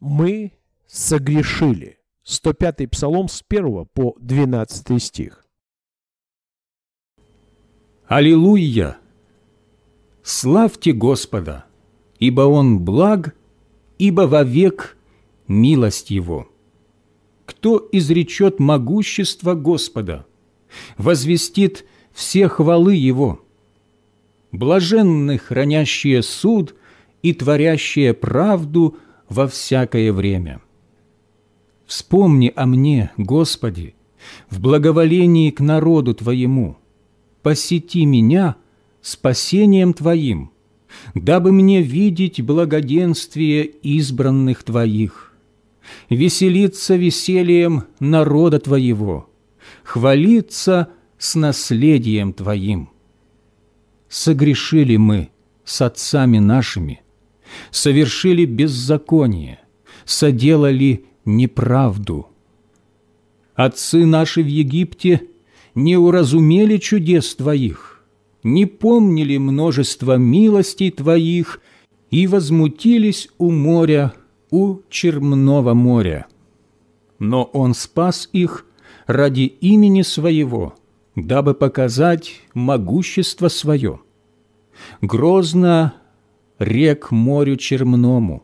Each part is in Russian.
мы согрешили. 105-й Псалом с 1 по 12 стих. Аллилуйя! Славьте Господа, ибо Он благ, ибо вовек милость Его. Кто изречет могущество Господа, возвестит все хвалы Его? Блаженны хранящие суд и творящие правду – во всякое время. Вспомни о мне, Господи, в благоволении к народу Твоему. Посети меня спасением Твоим, дабы мне видеть благоденствие избранных Твоих, веселиться весельем народа Твоего, хвалиться с наследием Твоим. Согрешили мы с отцами нашими – совершили беззаконие, соделали неправду. Отцы наши в Египте не уразумели чудес Твоих, не помнили множество милостей Твоих и возмутились у моря, у Чермного моря. Но Он спас их ради имени Своего, дабы показать могущество Свое. Грозно рек морю черному,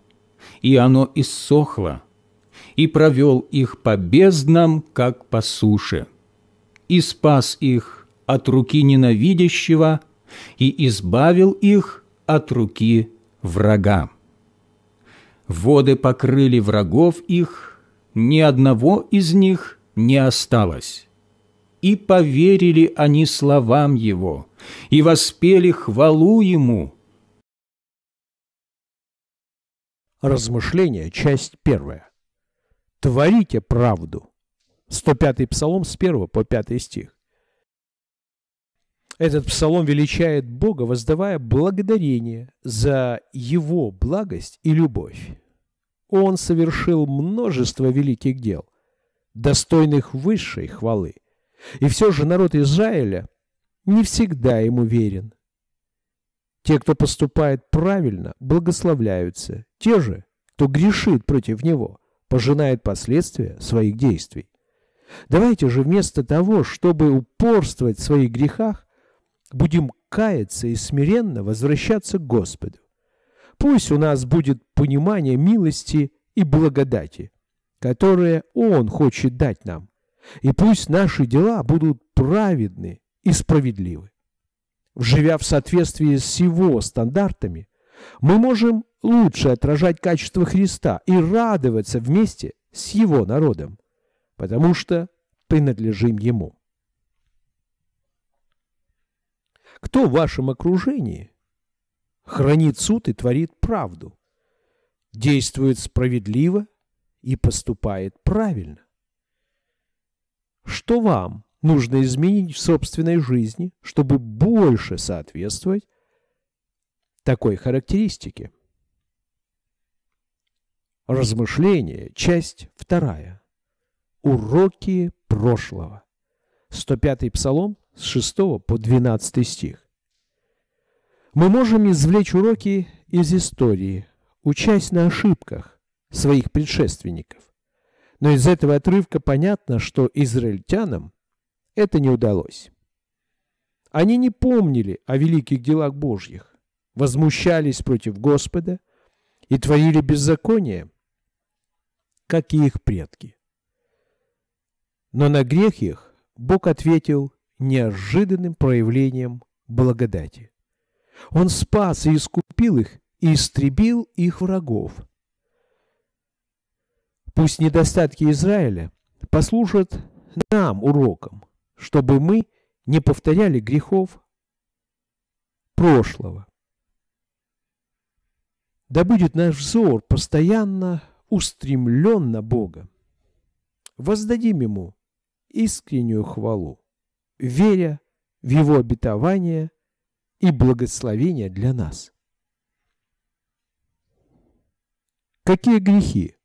и оно иссохло, и провел их по безднам, как по суше, и спас их от руки ненавидящего, и избавил их от руки врага. Воды покрыли врагов их, ни одного из них не осталось. И поверили они словам его, и воспели хвалу ему, Размышления, часть первая. Творите правду. 105-й псалом с 1 по 5 стих. Этот псалом величает Бога, воздавая благодарение за Его благость и любовь. Он совершил множество великих дел, достойных высшей хвалы. И все же народ Израиля не всегда ему верен. Те, кто поступает правильно, благословляются. Те же, кто грешит против него, пожинают последствия своих действий. Давайте же вместо того, чтобы упорствовать в своих грехах, будем каяться и смиренно возвращаться к Господу. Пусть у нас будет понимание милости и благодати, которые Он хочет дать нам, и пусть наши дела будут праведны и справедливы живя в соответствии с его стандартами, мы можем лучше отражать качество Христа и радоваться вместе с его народом, потому что принадлежим ему. Кто в вашем окружении хранит суд и творит правду, действует справедливо и поступает правильно? Что вам нужно изменить в собственной жизни, чтобы больше соответствовать такой характеристике. Размышление, часть вторая. Уроки прошлого. 105-й псалом с 6 по 12 стих. Мы можем извлечь уроки из истории, учась на ошибках своих предшественников. Но из этого отрывка понятно, что израильтянам это не удалось. Они не помнили о великих делах Божьих, возмущались против Господа и творили беззаконие, как и их предки. Но на грех их Бог ответил неожиданным проявлением благодати. Он спас и искупил их, и истребил их врагов. Пусть недостатки Израиля послужат нам уроком – чтобы мы не повторяли грехов прошлого. Да будет наш взор постоянно устремлен на Бога. Воздадим Ему искреннюю хвалу, веря в Его обетование и благословение для нас. Какие грехи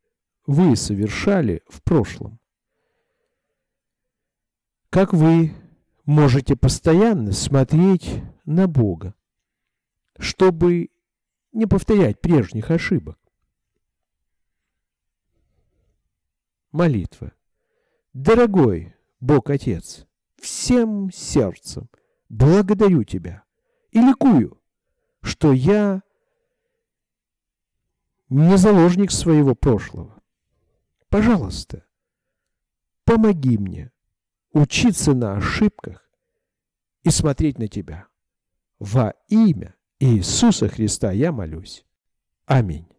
вы совершали в прошлом? Как вы можете постоянно смотреть на Бога, чтобы не повторять прежних ошибок? Молитва. Дорогой Бог Отец, всем сердцем благодарю Тебя и ликую, что я не заложник своего прошлого. Пожалуйста, помоги мне учиться на ошибках и смотреть на тебя. Во имя Иисуса Христа я молюсь. Аминь.